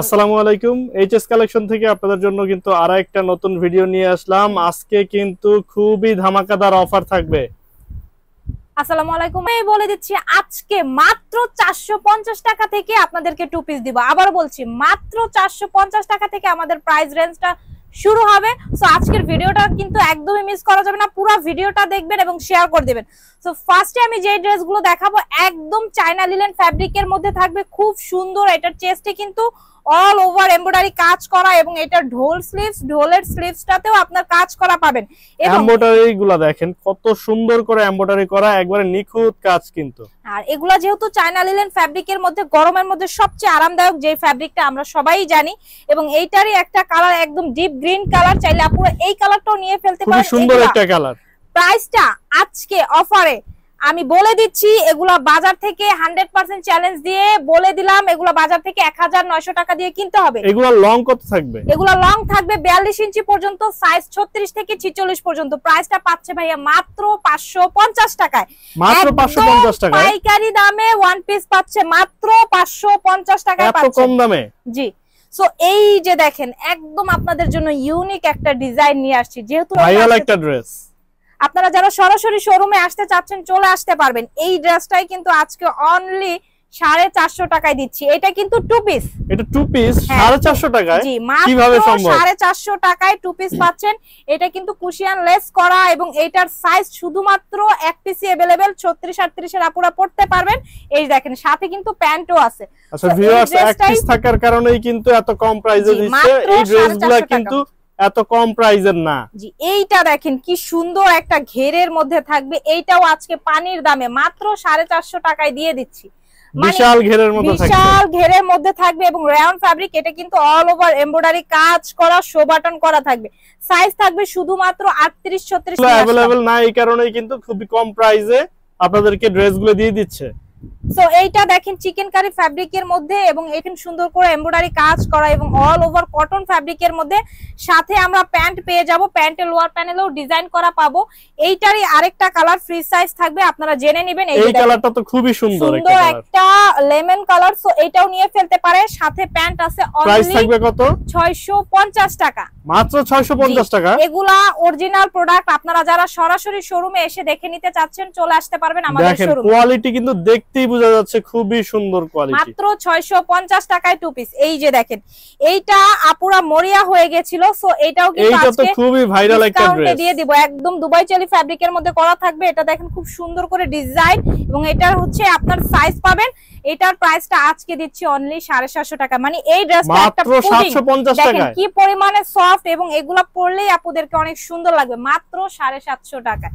আসসালামু আলাইকুম HS collection থেকে আপনাদের জন্য কিন্তু আরো একটা নতুন ভিডিও নিয়ে আসলাম আজকে কিন্তু খুবই ধামাকাদার অফার থাকবে আসসালামু আলাইকুম বলে দিচ্ছি আজকে মাত্র টাকা থেকে আপনাদেরকে টু পিস দিব আবার বলছি মাত্র টাকা থেকে আমাদের শুরু হবে আজকের ভিডিওটা কিন্তু একদমই মিস করা যাবে না পুরো ভিডিওটা দেখবেন এবং শেয়ার করে দেবেন ফার্স্টে আমি যে ড্রেসগুলো দেখাবো একদম চায়না লিলেন ফ্যাব্রিকের মধ্যে থাকবে খুব সুন্দর এটার চেস্টে কিন্তু অল ওভার এমব্রয়ডারি কাজ করা এবং এটা ঢোল স্লিভস ঢোলের স্লিভসটাতেও আপনার কাজ করা পাবেন এমব্রয়ডারি দেখেন কত সুন্দর করে এমব্রয়ডারি করা একবারে নিখুঁত কাজ কিন্তু আর এগুলা যেহেতু চায়না লিলেন ফ্যাব্রিকের মধ্যে গরমের মধ্যে সবচেয়ে আরামদায়ক যে ফ্যাব্রিকটা আমরা সবাই জানি এবং এইটারই একটা কালার একদম ডিপ গ্রিন কালার চাইলে আপনারা এই কালারটাও নিয়ে ফেলতে পারেন সুন্দর একটা কালার প্রাইসটা আজকে অফারে আমি বলে দিচ্ছি এগুলা বাজার থেকে হান্ড্রেড পার্সেন্ট চ্যালেঞ্জ দিয়ে বলে দিলাম এগুলা বাজার থেকে এক হাজার নয়শো টাকা দিয়ে কিনতে হবে এগুলা লং কত থাকবে এগুলা লং থাকবে বিয়াল্লিশ ইঞ্চি পর্যন্ত সাইজ ছত্রিশ থেকে ছিচল্লিশ পর্যন্ত প্রাইসটা পাচ্ছে ভাইয়া মাত্র পাঁচশো পঞ্চাশ টাকায় মাত্র পাঁচশো পঞ্চাশ টাকা পাইকারি দামে ওয়ান পিস পাচ্ছে মাত্র পাঁচশো পঞ্চাশ টাকায় পাচ্ছে কম দামে জি এই যে দেখেন একদম আপনাদের জন্য ইউনিক একটা ডিজাইন নিয়ে আসছি যেহেতু একটা ড্রেস আপনারা যারা সরাসরি শোরুমে আসতে চাচ্ছেন চলে আসতে পারবেন এই ড্রেসটাই কিন্তু আজকে অনলি সাড়ে চারশো টাকায় দিচ্ছি এটা কিন্তু টু পিস এটা টু পিস হ্যাঁ। সাড়ে চারশো টাকায় কিভাবে সাড়ে চারশো টাকায় টু পিস পাচ্ছেন এটা কিন্তু কুশিয়ান লেস করা এবং এটার সাইজ শুধুমাত্র এক পিসি অ্যাভেলেবেল ছত্রিশ আটত্রিশের আপুরা পড়তে পারবেন এই দেখেন সাথে কিন্তু প্যান্টও আছে আচ্ছা ভিউয়ার্স এক পিস থাকার কারণেই কিন্তু এত কম প্রাইসে দিচ্ছে এই ড্রেসগুলো কিন্তু এত কম প্রাইজের না জি এইটা দেখেন কি সুন্দর একটা ঘেরের মধ্যে থাকবে এইটাও আজকে পানির দামে মাত্র সাড়ে চারশো টাকায় দিয়ে দিচ্ছি মানে বিশাল ঘেরের মধ্যে থাকবে এবং এটা কিন্তু অল ওভার কাজ করা করা থাকবে সাইজ থাকবে শুধুমাত্র এই কারণেই কিন্তু খুবই কম আপনাদেরকে ড্রেসগুলো দিয়ে দিচ্ছে সো এইটা দেখেন চিকেন ফ্যাব্রিকের মধ্যে এবং এখানে সুন্দর করে এমব্রয়ডারি কাজ করা এবং অল ওভার কটন ফ্যাব্রিকের মধ্যে সাথে আমরা প্যান্ট পেয়ে যাব প্যান্টের লোয়ার ডিজাইন করা পাবো এইটারই আরেকটা কালার ফ্রি সাইজ থাকবে আপনারা জেনে নেবেন এই কালারটা তো খুবই সুন্দর একটা লেমন কালার সো এটাও নিয়ে ফেলতে পারে সাথে প্যান্ট আছে প্রাইস থাকবে কত 650 টাকা মাত্র 650 টাকা এগুলা অরিজিনাল প্রোডাক্ট আপনারা যারা সরাসরি শোরুমে এসে দেখে নিতে চাচ্ছেন চলে আসতে পারবেন আমাদের কোয়ালিটি কিন্তু সত্যি বোঝা যাচ্ছে খুবই সুন্দর কোয়ালিটি মাত্র 650 টাকায় টু পিস এই যে দেখেন এইটা আপুরা মরিয়া হয়ে গেছিল সো এটাও কিন্তু আজকে তো খুবই ভাইরাল একটা ড্রেস দিয়ে দিব একদম দুবাই চালি ফ্যাব্রিকের মধ্যে করা থাকবে এটা দেখেন খুব সুন্দর করে ডিজাইন এবং এটা হচ্ছে আপনার সাইজ পাবেন এটার প্রাইসটা আজকে দিচ্ছি অনলি 750 টাকা মানে এই ড্রেসটা একটা দেখেন কি পরিমাণে সফট এবং এগুলা পরলেই আপুদেরকে অনেক সুন্দর লাগবে মাত্র 750 টাকা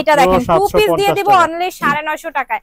এটা দেখেন টু পিস দিয়ে দিব অনলি 950 টাকায়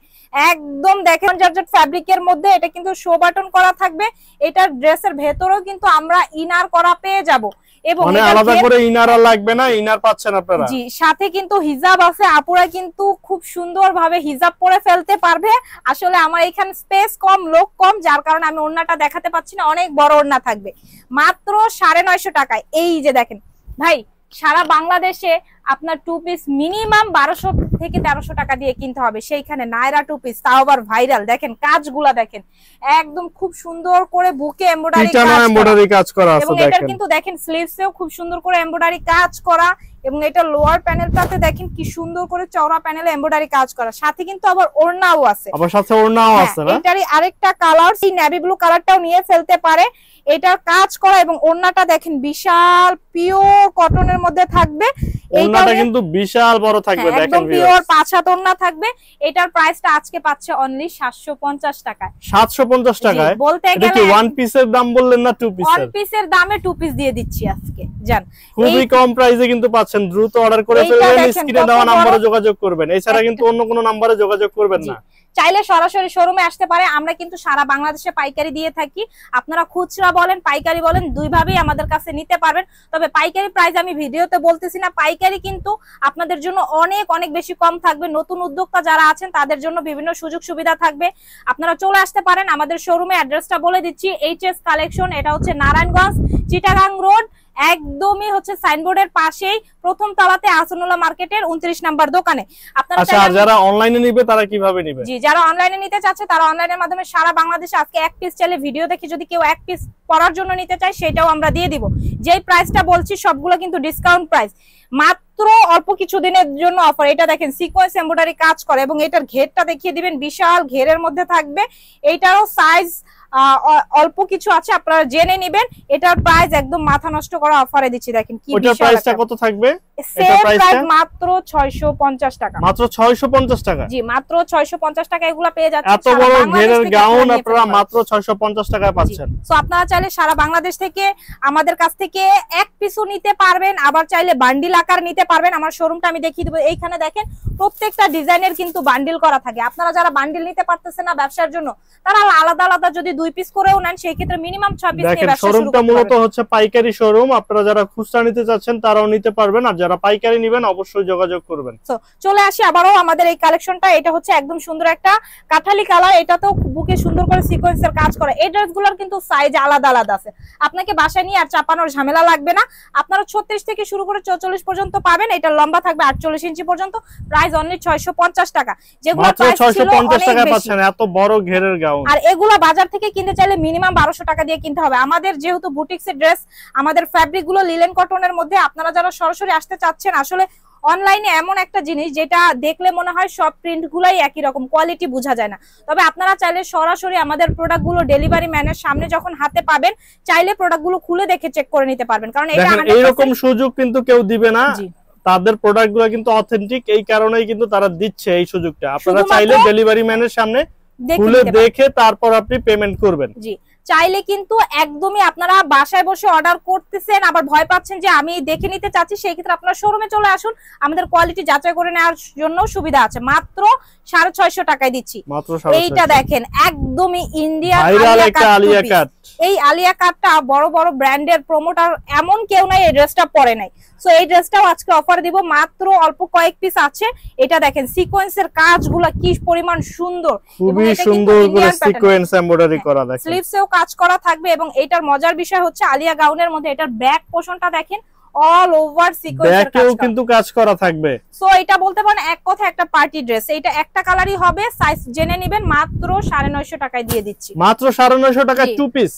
একদম দেখেন জর্জট ফেব্রিকের মধ্যে এটা কিন্তু শো বাটন করা থাকবে এটার ড্রেসের ভেতরেও কিন্তু আমরা ইনার করা পেয়ে যাব এবং মানে আলাদা করে ইনার লাগবে না ইনার পাচ্ছেন আপনারা জি সাথে কিন্তু হিজাব আছে আপুরা কিন্তু খুব সুন্দরভাবে হিজাব পরে ফেলতে পারবে আসলে আমার এখানে স্পেস কম লোক কম যার কারণে আমি ওড়নাটা দেখাতে পাচ্ছি না অনেক বড় ওড়না থাকবে মাত্র 950 টাকায় এই যে দেখেন ভাই সারা বাংলাদেশে আপনার টু পিস মিনিমাম বারোশো থেকে তেরোশো টাকা দিয়ে কিনতে হবে সেইখানে নায়রা টু পিস তাও আবার ভাইরাল দেখেন কাজগুলা দেখেন একদম খুব সুন্দর করে বুকে এমব্রয়ডারি কাজ করা এবং এটা কিন্তু দেখেন স্লিভসেও খুব সুন্দর করে এমব্রয়ডারি কাজ করা এবং এটা লোয়ার প্যানেলটাতে দেখেন কি সুন্দর করে চওড়া প্যানেলে এমব্রয়ডারি কাজ করা সাথে কিন্তু আবার ওড়নাও আছে আবার সাথে ওড়নাও হ্যাঁ, আছে না এটারই আরেকটা কালার সেই নেভি ব্লু কালারটাও নিয়ে ফেলতে পারে এটার কাজ করা এবং ওন্নাটা দেখেন বিশাল পিওর কটনের মধ্যে থাকবে ওন্নাটা কিন্তু বিশাল বড় থাকবে হ্যাঁ, দেখেন পিওর পাঁচ হাত ওন্না থাকবে এটার প্রাইসটা আজকে পাচ্ছে অনলি 750 টাকায় 750 টাকায় বলতে গেলে এটা ওয়ান পিসের দাম বললেন না টু পিসের ওয়ান পিসের দামে টু পিস দিয়ে দিচ্ছি আজকে জান খুবই কম প্রাইসে কিন্তু পাচ্ছেন দ্রুত অর্ডার করে ফেলবেন স্ক্রিনে দেওয়া নম্বরে যোগাযোগ করবেন এছাড়া কিন্তু অন্য কোনো নম্বরে যোগাযোগ করবেন না চাইলে সরাসরি শোরুমে আসতে পারে আমরা কিন্তু সারা বাংলাদেশে পাইকারি দিয়ে থাকি আপনারা খুচরা বলেন পাইকারি বলেন দুইভাবেই আমাদের কাছে নিতে পারবেন তবে পাইকারি প্রাইস আমি ভিডিওতে বলতেছি না পাইকারি কিন্তু আপনাদের জন্য অনেক অনেক বেশি কম থাকবে নতুন উদ্যোক্তা যারা আছেন তাদের জন্য বিভিন্ন সুযোগ সুবিধা থাকবে আপনারা চলে আসতে পারেন আমাদের শোরুমে অ্যাড্রেসটা বলে দিচ্ছি এইচ এস কালেকশন এটা হচ্ছে নারায়ণগঞ্জ চিটাগাং রোড একদমই হচ্ছে সাইনবোর্ডের পাশেই প্রথম তলাতে আসনুল্লাহ মার্কেটের উনত্রিশ নাম্বার দোকানে আপনারা আচ্ছা, যারা অনলাইনে নিবে তারা কিভাবে নিবে জি যারা অনলাইনে নিতে চাচ্ছে তারা অনলাইনের মাধ্যমে সারা বাংলাদেশে আজকে এক পিস চাইলে ভিডিও দেখে যদি কেউ এক পিস পরার জন্য নিতে চায় সেটাও আমরা দিয়ে দিব যেই প্রাইসটা বলছি সবগুলো কিন্তু ডিসকাউন্ট প্রাইস মাত্র অল্প কিছু দিনের জন্য অফার এটা দেখেন সিকোয়েন্স এম্বয়ডারি কাজ করে এবং এটার ঘেরটা দেখিয়ে দিবেন বিশাল ঘেরের মধ্যে থাকবে এইটারও সাইজ অল্প কিছু আছে আপনারা জেনে নেবেন এটার প্রাইস একদম মাথা নষ্ট করা অফারে দিচ্ছি দেখেন কি এটার প্রাইসটা কত থাকবে প্রাইস মাত্র 650 টাকা মাত্র 650 টাকা জি মাত্র 650 টাকা এগুলা পেয়ে যাচ্ছেন এত বড় ঘেরের গাউন আপনারা মাত্র 650 টাকায় পাচ্ছেন সো আপনারা চাইলে সারা বাংলাদেশ থেকে আমাদের কাছ থেকে এক পিসও নিতে পারবেন আবার চাইলে বান্ডিল আকার নিতে পারবেন আমার শোরুমটা আমি দেখিয়ে দেব এইখানে দেখেন প্রত্যেকটা ডিজাইনের কিন্তু বান্ডিল করা থাকে আপনারা যারা বান্ডিল নিতে পারতেছেন না ব্যবসার জন্য তারা আলাদা আলাদা যদি দুই পিস করেও নেন সেই ক্ষেত্রে মিনিমাম 6 পিস নিয়ে শোরুমটা মূলত হচ্ছে পাইকারি শোরুম আপনারা যারা খুচরা নিতে চাচ্ছেন তারাও নিতে পারবেন আর যারা পাইকারি নেবেন অবশ্যই যোগাযোগ করবেন তো চলে আসি আবারো আমাদের এই কালেকশনটা এটা হচ্ছে একদম সুন্দর একটা কাঠালি কালার এটা তো বুকে সুন্দর করে সিকোয়েন্সের কাজ করে এই ড্রেসগুলোর কিন্তু সাইজ আলাদা আলাদা আছে আপনাকে বাসায় নিয়ে আর চাপানোর ঝামেলা লাগবে না আপনারা 36 থেকে শুরু করে 44 পর্যন্ত পাবেন এটা লম্বা থাকবে 48 ইঞ্চি পর্যন্ত প্রাইস অনলি 650 টাকা যেগুলো 650 টাকা পাচ্ছেন এত বড় ঘেরের গাউন আর এগুলো বাজার থেকে কিনতে চাইলে মিনিমাম বারোশো টাকা দিয়ে কিনতে হবে আমাদের যেহেতু বুটিক্সের ড্রেস আমাদের গুলো লিলেন কটনের মধ্যে আপনারা যারা সরাসরি আসতে চাচ্ছেন আসলে অনলাইনে এমন একটা জিনিস যেটা দেখলে মনে হয় সব প্রিন্ট গুলাই একই রকম কোয়ালিটি বোঝা যায় না তবে আপনারা চাইলে সরাসরি আমাদের প্রোডাক্ট গুলো ডেলিভারি ম্যানের সামনে যখন হাতে পাবেন চাইলে প্রোডাক্ট গুলো খুলে দেখে চেক করে নিতে পারবেন কারণ এইরকম সুযোগ কিন্তু কেউ দিবে না তাদের প্রোডাক্ট গুলো কিন্তু অথেন্টিক এই কারণেই কিন্তু তারা দিচ্ছে এই সুযোগটা আপনারা চাইলে ডেলিভারি ম্যানের সামনে খুলে দেখে তারপর আপনি পেমেন্ট করবেন জি চাইলে কিন্তু একদমই আপনারা বাসায় বসে অর্ডার করতেছেন আবার ভয় পাচ্ছেন যে আমি দেখে নিতে চাচ্ছি সেই ক্ষেত্রে আপনারা শোরুমে চলে আসুন আমাদের কোয়ালিটি যাচাই করে নেওয়ার জন্য সুবিধা আছে মাত্র সাড়ে ছয়শো টাকায় দিচ্ছি এইটা দেখেন একদমই ইন্ডিয়া এই আলিয়া কাটটা বড় বড় ব্র্যান্ডের প্রমোটার এমন কেউ নাই এই ড্রেসটা পরে নাই সো এই ড্রেসটাও আজকে অফার দিব মাত্র অল্প কয়েক পিস আছে এটা দেখেন সিকোয়েন্সের কাজগুলো কি পরিমাণ সুন্দর খুবই সুন্দর করে সিকোয়েন্স হ্যাঁ, এমব্রয়ডারি করা দেখেন স্লিভসেও কাজ করা থাকবে এবং এটার মজার বিষয় হচ্ছে আলিয়া গাউনের মধ্যে এটার ব্যাক পোষণটা দেখেন অল ওভার সিকোয়েন্সের কিন্তু কাজ করা থাকবে সো এটা বলতে পারেন এক কথা একটা পার্টি ড্রেস এটা একটা কালারই হবে সাইজ জেনে নেবেন মাত্র 950 টাকায় দিয়ে দিচ্ছি মাত্র 950 টাকা টু পিস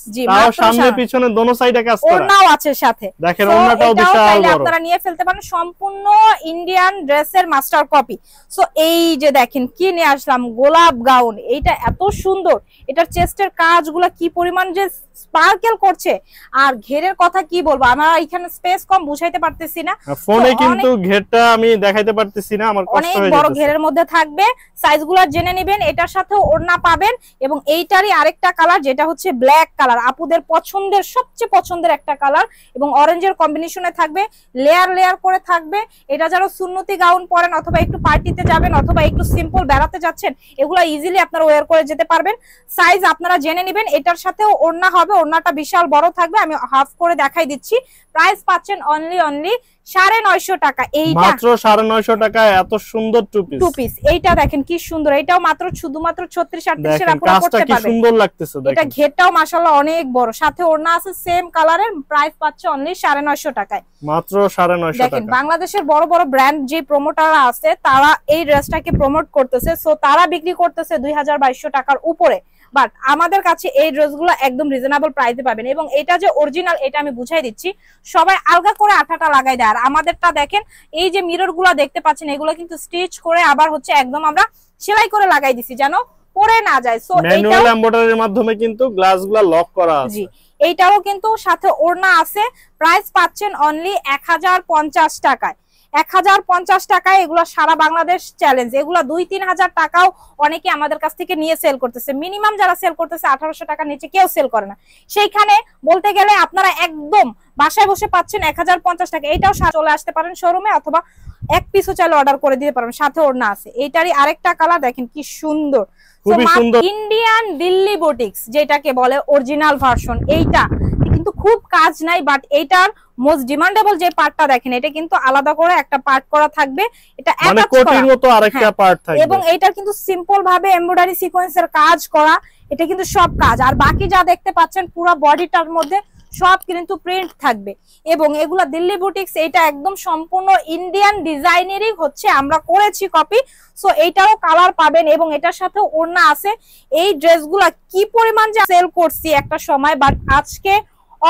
সামনে পিছনে দোনো সাইডে কাজ করা ওড়নাও আছে সাথে দেখেন ওড়নাটাও বিশাল বড় আপনারা নিয়ে ফেলতে পারেন সম্পূর্ণ ইন্ডিয়ান ড্রেসের মাস্টার কপি সো এই যে দেখেন কি নিয়ে আসলাম গোলাপ গাউন এটা এত সুন্দর এটার চেস্টের কাজগুলো কি পরিমাণ যে স্পার্কেল করছে আর ঘেরের কথা কি বলবো আমার এখানে স্পেস কম বুঝাইতে পারতেছি না ফোনে কিন্তু ঘেরটা আমি দেখাইতে পারতেছি না আমার কষ্ট হয়ে বড় ঘেরের মধ্যে থাকবে সাইজগুলো জেনে নেবেন এটার সাথে ওড়না পাবেন এবং এইটারই আরেকটা কালার যেটা হচ্ছে ব্ল্যাক কালার আপুদের পছন্দের সবচেয়ে পছন্দের একটা কালার এবং অরেঞ্জের কম্বিনেশনে থাকবে লেয়ার লেয়ার করে থাকবে এটা যারা সুন্নতি গাউন পরেন অথবা একটু পার্টিতে যাবেন অথবা একটু সিম্পল বেড়াতে যাচ্ছেন এগুলো ইজিলি আপনারা ওয়ার করে যেতে পারবেন সাইজ আপনারা জেনে নেবেন এটার সাথেও ওড়না হবে ওড়নাটা বিশাল বড় থাকবে আমি হাফ করে দেখাই দিচ্ছি প্রাইস পাচ্ছেন অনলি অনলি সাড়ে নয়শো টাকা এইটা মাত্র সাড়ে নয়শো টাকা এত সুন্দর টু পিস এইটা দেখেন কি সুন্দর এটাও মাত্র শুধুমাত্র ছত্রিশ আটত্রিশের আপনারা সুন্দর লাগতেছে এটা ঘেরটাও মাশাআল্লাহ অনেক বড় সাথে ওড়না আছে সেম কালারের প্রাইস পাচ্ছে অনলি সাড়ে নয়শো টাকায় মাত্র সাড়ে নয় দেখেন বাংলাদেশের বড় বড় ব্র্যান্ড যে প্রমোটাররা আছে তারা এই ড্রেসটাকে প্রমোট করতেছে সো তারা বিক্রি করতেছে দুই টাকার উপরে বাট আমাদের কাছে এই ড্রেসগুলো একদম রিজনেবল প্রাইসে পাবেন এবং এটা যে অরিজিনাল এটা আমি বুঝাই দিচ্ছি সবাই আলগা করে আঠাটা লাগাই দেয় আর আমাদেরটা দেখেন এই যে মিররগুলো দেখতে পাচ্ছেন এগুলো কিন্তু স্টিচ করে আবার হচ্ছে একদম আমরা সেলাই করে লাগাই দিছি জানো পরে না যায় সো ম্যানুয়াল এমব্রয়ডারির মাধ্যমে কিন্তু গ্লাসগুলো লক করা আছে এইটাও কিন্তু সাথে ওড়না আছে প্রাইস পাচ্ছেন অনলি 1050 টাকায় এক হাজার পঞ্চাশ টাকায় এগুলো সারা বাংলাদেশ চ্যালেঞ্জ এগুলো দুই তিন হাজার টাকাও অনেকে আমাদের কাছ থেকে নিয়ে সেল করতেছে মিনিমাম যারা সেল করতেছে আঠারোশো টাকা নিচে কেউ সেল করে না সেইখানে বলতে গেলে আপনারা একদম বাসায় বসে পাচ্ছেন এক হাজার পঞ্চাশ টাকা এটাও চলে আসতে পারেন শোরুমে অথবা এক পিসও চাইলে অর্ডার করে দিতে পারেন সাথে ওর না আছে এইটারই আরেকটা কালার দেখেন কি সুন্দর ইন্ডিয়ান দিল্লি বোটিক্স যেটাকে বলে অরিজিনাল ভার্সন এইটা কিন্তু খুব কাজ নাই বাট এইটার মোস্ট ডিমান্ডেবল যে পার্টটা দেখেন এটা কিন্তু আলাদা করে একটা পার্ট করা থাকবে এটা মানে কোটির মতো আরেকটা পার্ট হ্যাঁ। থাকবে এবং এটা কিন্তু সিম্পল ভাবে এমব্রয়ডারি সিকোয়েন্সের কাজ করা এটা কিন্তু সব কাজ আর বাকি যা দেখতে পাচ্ছেন পুরো বডিটার মধ্যে সব কিন্তু প্রিন্ট থাকবে এবং এগুলা দিল্লি বুটিক্স এটা একদম সম্পূর্ণ ইন্ডিয়ান ডিজাইনেরই হচ্ছে আমরা করেছি কপি সো এইটারও কালার পাবেন এবং এটার সাথে ওড়না আছে এই ড্রেসগুলা কি পরিমাণ যে সেল করছি একটা সময় বাট আজকে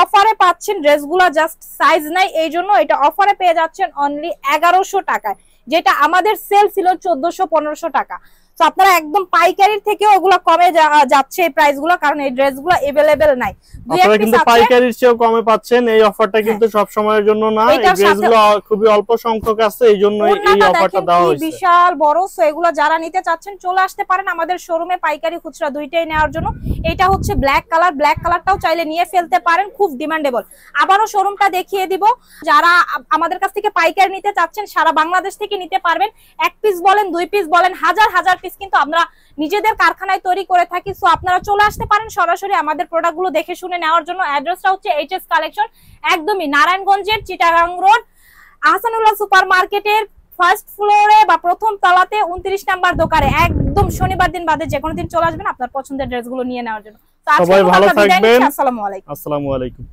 অফারে পাচ্ছেন ড্রেসগুলা জাস্ট সাইজ নাই এই জন্য এটা অফারে পেয়ে যাচ্ছেন অনলি এগারোশো টাকায় যেটা আমাদের সেল ছিল চোদ্দশো পনেরোশো টাকা তো আপনারা একদম পাইকারির থেকে ওগুলো কমে যাচ্ছে এই প্রাইস গুলো কারণ এই ড্রেস গুলো এভেলেবেল নাই আপনারা কিন্তু পাইকারির কমে পাচ্ছেন এই অফারটা হ্যাঁ। কিন্তু সব সময়ের জন্য না এই ড্রেস গুলো খুবই অল্প সংখ্যক আছে এই জন্য এই অফারটা দেওয়া হয়েছে বিশাল বড় সো এগুলো যারা নিতে চাচ্ছেন চলে আসতে পারেন আমাদের শোরুমে পাইকারি খুচরা দুইটাই নেওয়ার জন্য এটা হচ্ছে ব্ল্যাক কালার ব্ল্যাক কালারটাও চাইলে নিয়ে ফেলতে পারেন খুব ডিমান্ডেবল আবারও শোরুমটা দেখিয়ে দিব যারা আমাদের কাছ থেকে পাইকারি নিতে চাচ্ছেন সারা বাংলাদেশ থেকে নিতে পারবেন এক পিস বলেন দুই পিস বলেন হাজার হাজার পিস কিন্তু আমরা নিজেদের কারখানায় তৈরি করে থাকি সো আপনারা চলে আসতে পারেন সরাসরি আমাদের প্রোডাক্টগুলো দেখে শুনে নেওয়ার জন্য অ্যাড্রেসটা হচ্ছে এইচ এস কালেকশন একদমই নারায়ণগঞ্জের Chittagong road Ahsanullah super market first ফ্লোরে বা প্রথম তলাতে উনত্রিশ নাম্বার দোকানে একদম শনিবার দিন বাদে যে কোনো দিন চলে আসবেন আপনার পছন্দের ড্রেসগুলো নিয়ে নেওয়ার জন্য সবাই ভালো থাকবেন আসসালামু আলাইকুম আসসালামু আলাইকুম